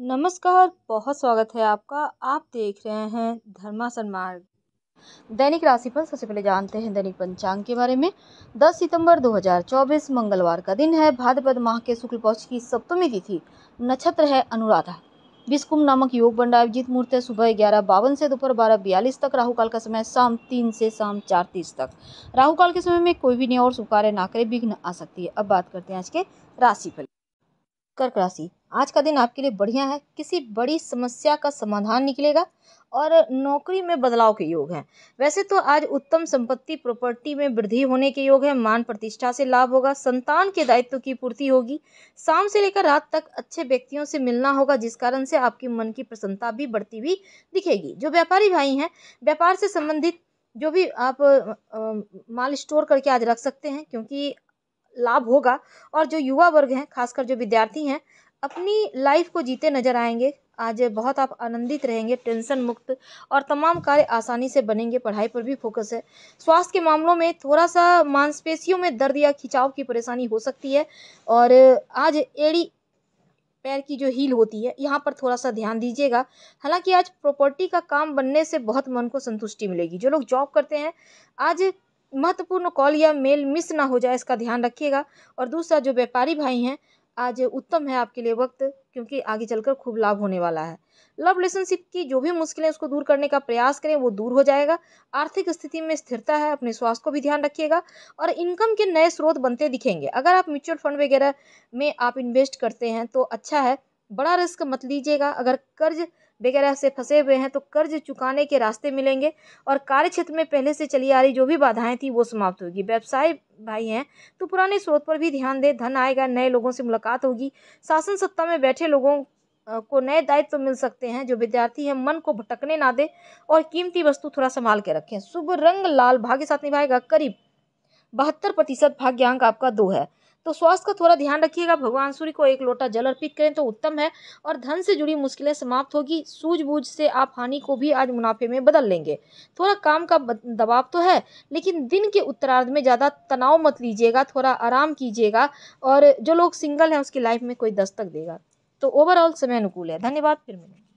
नमस्कार बहुत स्वागत है आपका आप देख रहे हैं धर्मासन मार्ग दैनिक राशि पर सबसे पहले जानते हैं दैनिक पंचांग के बारे में 10 सितंबर 2024 मंगलवार का दिन है भाद्रपद माह के शुक्ल पक्ष की सप्तमी तिथि नक्षत्र है अनुराधा विस्कुम नामक योग बंड आयोजित अभिजीत मुहूर्त है सुबह ग्यारह बावन से दोपहर बारह बयालीस तक राहु काल का समय शाम तीन से शाम चार तीस तक राहु काल के समय में कोई भी नया और शुभ कार्य ना करे विघ्न आ सकती है अब बात करते हैं आज के राशि फल कर्क राशि आज का दिन आपके लिए बढ़िया है किसी बड़ी समस्या का समाधान निकलेगा और नौकरी में बदलाव के योग हैं वैसे तो आज उत्तम संपत्ति प्रॉपर्टी में वृद्धि होने के योग है मान प्रतिष्ठा से लाभ होगा संतान के दायित्व की पूर्ति होगी शाम से लेकर रात तक अच्छे व्यक्तियों से मिलना होगा जिस कारण से आपके मन की प्रसन्नता भी बढ़ती हुई दिखेगी जो व्यापारी भाई हैं व्यापार से संबंधित जो भी आप माल स्टोर करके आज रख सकते हैं क्योंकि लाभ होगा और जो युवा वर्ग हैं खासकर जो विद्यार्थी हैं अपनी लाइफ को जीते नजर आएंगे आज बहुत आप आनंदित रहेंगे टेंशन मुक्त और तमाम कार्य आसानी से बनेंगे पढ़ाई पर भी फोकस है स्वास्थ्य के मामलों में थोड़ा सा मांसपेशियों में दर्द या खिंचाव की परेशानी हो सकती है और आज एड़ी पैर की जो हील होती है यहाँ पर थोड़ा सा ध्यान दीजिएगा हालांकि आज प्रॉपर्टी का काम बनने से बहुत मन को संतुष्टि मिलेगी जो लोग जॉब करते हैं आज महत्वपूर्ण कॉल या मेल मिस ना हो जाए इसका ध्यान रखिएगा और दूसरा जो व्यापारी भाई हैं आज उत्तम है आपके लिए वक्त क्योंकि आगे चलकर खूब लाभ होने वाला है लव रिलेशनशिप की जो भी मुश्किलें उसको दूर करने का प्रयास करें वो दूर हो जाएगा आर्थिक स्थिति में स्थिरता है अपने स्वास्थ्य को भी ध्यान रखिएगा और इनकम के नए स्रोत बनते दिखेंगे अगर आप म्यूचुअल फंड वगैरह में आप इन्वेस्ट करते हैं तो अच्छा है बड़ा रिस्क मत लीजिएगा अगर कर्ज वगैरह से फंसे हुए हैं तो कर्ज चुकाने के रास्ते मिलेंगे और कार्य क्षेत्र में पहले से चली आ रही जो भी बाधाएं थी वो समाप्त होगी व्यवसाय भाई हैं तो पुराने स्रोत पर भी ध्यान दें धन आएगा नए लोगों से मुलाकात होगी शासन सत्ता में बैठे लोगों को नए दायित्व तो मिल सकते हैं जो विद्यार्थी हैं मन को भटकने ना दे और कीमती वस्तु थोड़ा संभाल के रखें शुभ रंग लाल भाग्य साथ निभाएगा करीब बहत्तर प्रतिशत भाग्यांक आपका दो है तो स्वास्थ्य का थोड़ा ध्यान रखिएगा भगवान सूर्य को एक लोटा जल अर्पित करें तो उत्तम है और धन से जुड़ी मुश्किलें समाप्त होगी सूझबूझ से आप हानि को भी आज मुनाफे में बदल लेंगे थोड़ा काम का दबाव तो है लेकिन दिन के उत्तरार्ध में ज़्यादा तनाव मत लीजिएगा थोड़ा आराम कीजिएगा और जो लोग सिंगल हैं उसकी लाइफ में कोई दस्तक देगा तो ओवरऑल समय अनुकूल है धन्यवाद फिर मिलेंगे